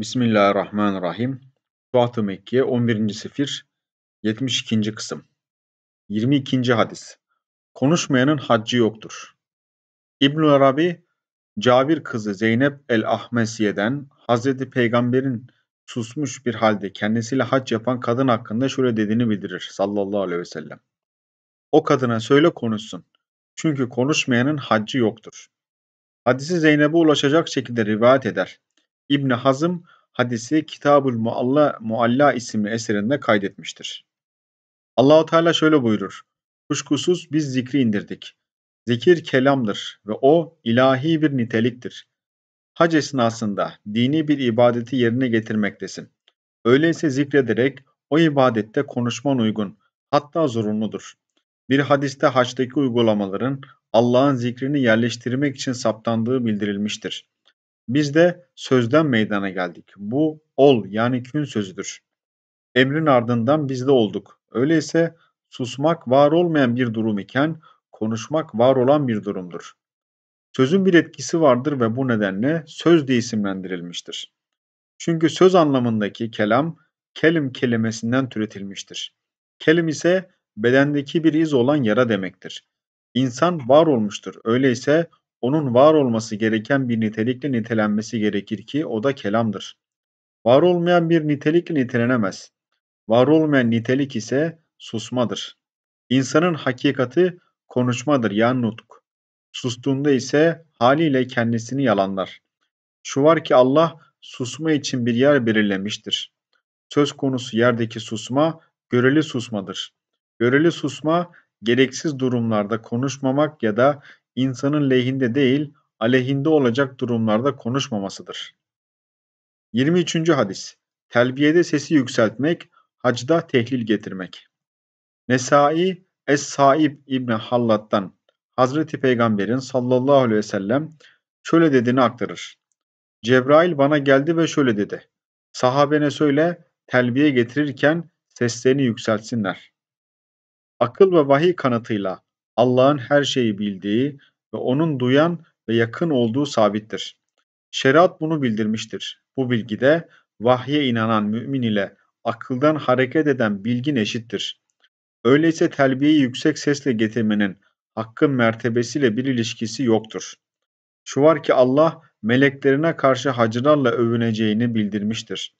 Bismillahirrahmanirrahim. Fuat-ı Mekke 11. Sefir 72. Kısım 22. Hadis Konuşmayanın haccı yoktur. ibn Arabi, Cabir kızı Zeynep el-Ahmesiye'den Hazreti Peygamber'in susmuş bir halde kendisiyle hac yapan kadın hakkında şöyle dediğini bildirir sallallahu aleyhi ve sellem. O kadına söyle konuşsun. Çünkü konuşmayanın haccı yoktur. Hadisi Zeynep'e ulaşacak şekilde rivayet eder İbni Hazım hadisi Kitabul Mualla, Mualla isimli eserinde kaydetmiştir. Allahu Teala şöyle buyurur. Kuşkusuz biz zikri indirdik. Zikir kelamdır ve o ilahi bir niteliktir. Hac esnasında dini bir ibadeti yerine getirmektesin. Öyleyse zikrederek o ibadette konuşman uygun, hatta zorunludur. Bir hadiste haçtaki uygulamaların Allah'ın zikrini yerleştirmek için saptandığı bildirilmiştir. Biz de sözden meydana geldik. Bu ol yani kün sözüdür. Emrin ardından biz de olduk. Öyleyse susmak var olmayan bir durum iken konuşmak var olan bir durumdur. Sözün bir etkisi vardır ve bu nedenle söz diye isimlendirilmiştir. Çünkü söz anlamındaki kelam kelim kelimesinden türetilmiştir. Kelim ise bedendeki bir iz olan yara demektir. İnsan var olmuştur. Öyleyse onun var olması gereken bir nitelikle nitelenmesi gerekir ki o da kelamdır. Var olmayan bir nitelikle nitelenemez. Var olmayan nitelik ise susmadır. İnsanın hakikati konuşmadır yani nutuk. Sustuğunda ise haliyle kendisini yalanlar. Şu var ki Allah susma için bir yer belirlemiştir. Söz konusu yerdeki susma göreli susmadır. Göreli susma gereksiz durumlarda konuşmamak ya da insanın lehinde değil, aleyhinde olacak durumlarda konuşmamasıdır. 23. hadis. Telbiyede sesi yükseltmek, hacda tehlil getirmek. Nesai Es-Saib İbni Hallat'tan Hazreti Peygamber'in sallallahu aleyhi ve sellem şöyle dediğini aktarır. Cebrail bana geldi ve şöyle dedi. Sahabene söyle telbiye getirirken seslerini yükseltsinler. Akıl ve vahiy kanatıyla Allah'ın her şeyi bildiği, ve onun duyan ve yakın olduğu sabittir. Şeriat bunu bildirmiştir. Bu bilgide vahye inanan mümin ile akıldan hareket eden bilgin eşittir. Öyleyse telbiyeyi yüksek sesle getirmenin hakkın mertebesiyle bir ilişkisi yoktur. Şu var ki Allah meleklerine karşı hacılarla övüneceğini bildirmiştir.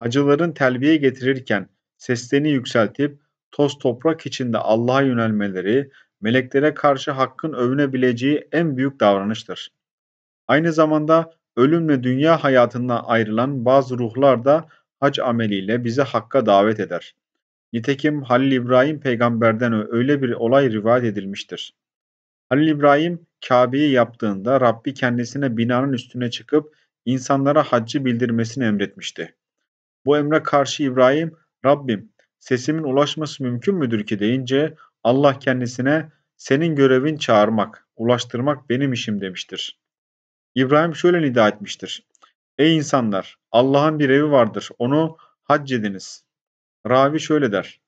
Hacıların telbiye getirirken seslerini yükseltip toz toprak içinde Allah'a yönelmeleri meleklere karşı hakkın övünebileceği en büyük davranıştır. Aynı zamanda ölümle dünya hayatından ayrılan bazı ruhlar da hac ameliyle bizi hakka davet eder. Nitekim Halil İbrahim peygamberden öyle bir olay rivayet edilmiştir. Halil İbrahim Kabe'yi yaptığında Rabbi kendisine binanın üstüne çıkıp insanlara haccı bildirmesini emretmişti. Bu emre karşı İbrahim, Rabbim sesimin ulaşması mümkün müdür ki deyince Allah kendisine senin görevin çağırmak, ulaştırmak benim işim demiştir. İbrahim şöyle nida etmiştir. Ey insanlar Allah'ın bir evi vardır onu hac ediniz. Ravi şöyle der.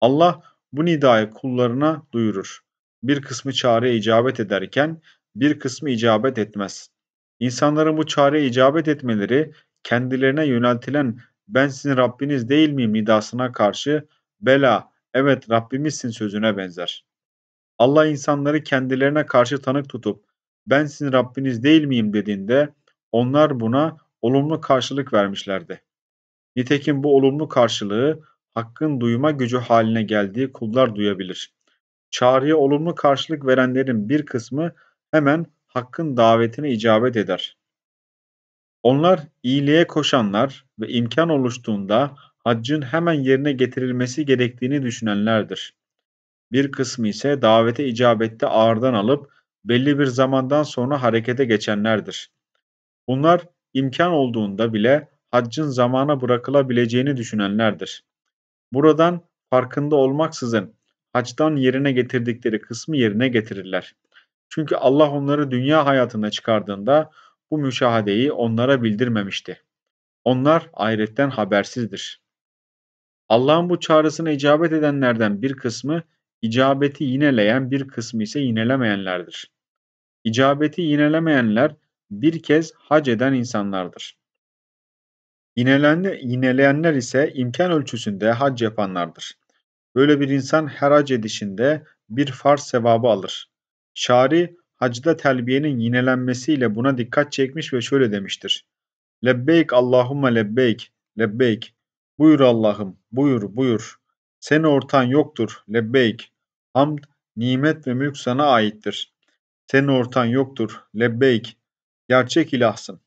Allah bu nidayı kullarına duyurur. Bir kısmı çağrıya icabet ederken bir kısmı icabet etmez. İnsanların bu çağrıya icabet etmeleri kendilerine yöneltilen ben sizin Rabbiniz değil miyim nidasına karşı bela Evet Rabbimizsin sözüne benzer. Allah insanları kendilerine karşı tanık tutup ben sizin Rabbiniz değil miyim dediğinde onlar buna olumlu karşılık vermişlerdi. Nitekim bu olumlu karşılığı hakkın duyma gücü haline geldiği kullar duyabilir. Çağrıya olumlu karşılık verenlerin bir kısmı hemen hakkın davetine icabet eder. Onlar iyiliğe koşanlar ve imkan oluştuğunda haccın hemen yerine getirilmesi gerektiğini düşünenlerdir. Bir kısmı ise davete icabette ağırdan alıp belli bir zamandan sonra harekete geçenlerdir. Bunlar imkan olduğunda bile haccın zamana bırakılabileceğini düşünenlerdir. Buradan farkında olmaksızın haçtan yerine getirdikleri kısmı yerine getirirler. Çünkü Allah onları dünya hayatına çıkardığında bu müşahadeyi onlara bildirmemişti. Onlar ahiretten habersizdir.'' Allah'ın bu çağrısına icabet edenlerden bir kısmı icabeti yineleyen bir kısmı ise yinelemeyenlerdir. İcabeti yinelemeyenler bir kez hac eden insanlardır. Yinelen, yineleyenler ise imkan ölçüsünde hac yapanlardır. Böyle bir insan her hac edişinde bir farz sevabı alır. Şari hacda telbiyenin yinelenmesiyle buna dikkat çekmiş ve şöyle demiştir. Lebbeyk Allahumma lebbeyk, lebbeyk Buyur Allah'ım, buyur, buyur. Sen ortan yoktur, lebbeyk. Hamd, nimet ve mülk sana aittir. Sen ortan yoktur, lebbeyk. Gerçek ilahsın.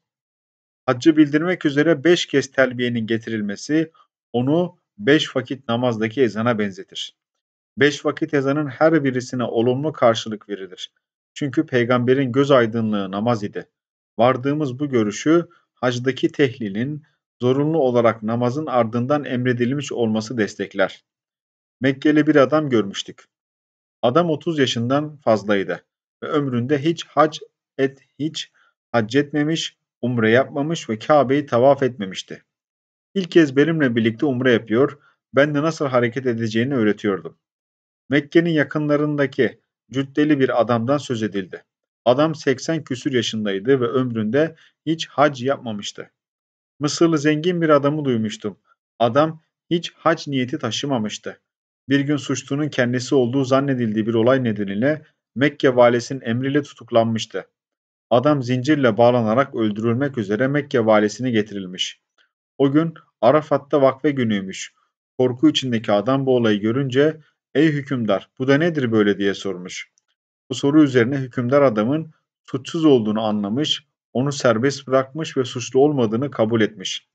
Haccı bildirmek üzere beş kez telbiyenin getirilmesi onu beş vakit namazdaki ezana benzetir. Beş vakit ezanın her birisine olumlu karşılık verilir. Çünkü peygamberin göz aydınlığı namaz idi. Vardığımız bu görüşü hacdaki tehlilin, zorunlu olarak namazın ardından emredilmiş olması destekler. Mekkeli bir adam görmüştük. Adam 30 yaşından fazlaydı ve ömründe hiç hac et hiç hac etmemiş, umre yapmamış ve Kabe'yi tavaf etmemişti. İlk kez benimle birlikte umre yapıyor, ben de nasıl hareket edeceğini öğretiyordum. Mekke'nin yakınlarındaki cüddeli bir adamdan söz edildi. Adam 80 küsür yaşındaydı ve ömründe hiç hac yapmamıştı. Mısırlı zengin bir adamı duymuştum. Adam hiç hac niyeti taşımamıştı. Bir gün suçlunun kendisi olduğu zannedildiği bir olay nedeniyle Mekke valisinin emriyle tutuklanmıştı. Adam zincirle bağlanarak öldürülmek üzere Mekke valisini getirilmiş. O gün Arafat'ta vakfe günüymüş. Korku içindeki adam bu olayı görünce "Ey hükümdar, bu da nedir böyle?" diye sormuş. Bu soru üzerine hükümdar adamın suçsuz olduğunu anlamış, onu serbest bırakmış ve suçlu olmadığını kabul etmiş.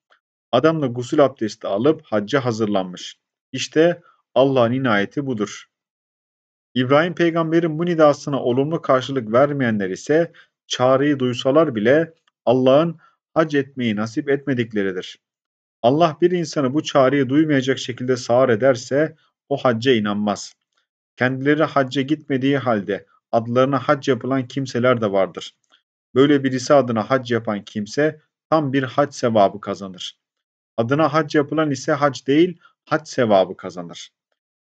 Adam da gusül abdesti alıp hacca hazırlanmış. İşte Allah'ın inayeti budur. İbrahim peygamberin bu nidasına olumlu karşılık vermeyenler ise çağrıyı duysalar bile Allah'ın hac etmeyi nasip etmedikleridir. Allah bir insanı bu çağrıyı duymayacak şekilde sağır ederse o hacca inanmaz. Kendileri hacca gitmediği halde adlarına hac yapılan kimseler de vardır. Böyle birisi adına hac yapan kimse tam bir hac sevabı kazanır. Adına hac yapılan ise hac değil, hac sevabı kazanır.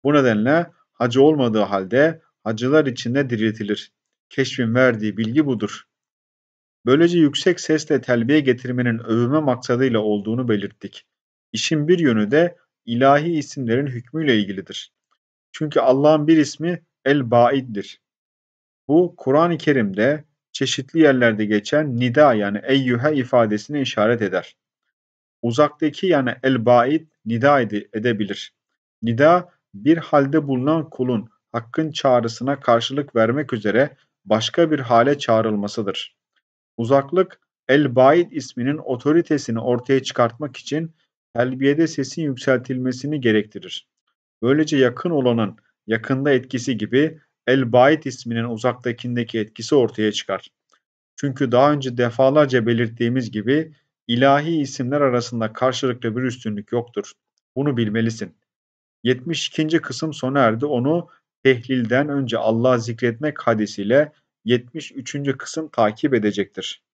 Bu nedenle hacı olmadığı halde hacılar içinde diriltilir. Keşfin verdiği bilgi budur. Böylece yüksek sesle telbiye getirmenin övme maksadıyla olduğunu belirttik. İşin bir yönü de ilahi isimlerin hükmüyle ilgilidir. Çünkü Allah'ın bir ismi El-Baid'dir. Bu Kur'an-ı Kerim'de çeşitli yerlerde geçen nida yani eyyühe ifadesine işaret eder. Uzaktaki yani el-ba'id nida edebilir. Nida bir halde bulunan kulun hakkın çağrısına karşılık vermek üzere başka bir hale çağrılmasıdır. Uzaklık El-Baid isminin otoritesini ortaya çıkartmak için telbiyede sesin yükseltilmesini gerektirir. Böylece yakın olanın yakında etkisi gibi El Bait isminin uzaktakindeki etkisi ortaya çıkar. Çünkü daha önce defalarca belirttiğimiz gibi ilahi isimler arasında karşılıklı bir üstünlük yoktur. Bunu bilmelisin. 72. kısım sona erdi. Onu tehlilden önce Allah zikretmek hadisiyle 73. kısım takip edecektir.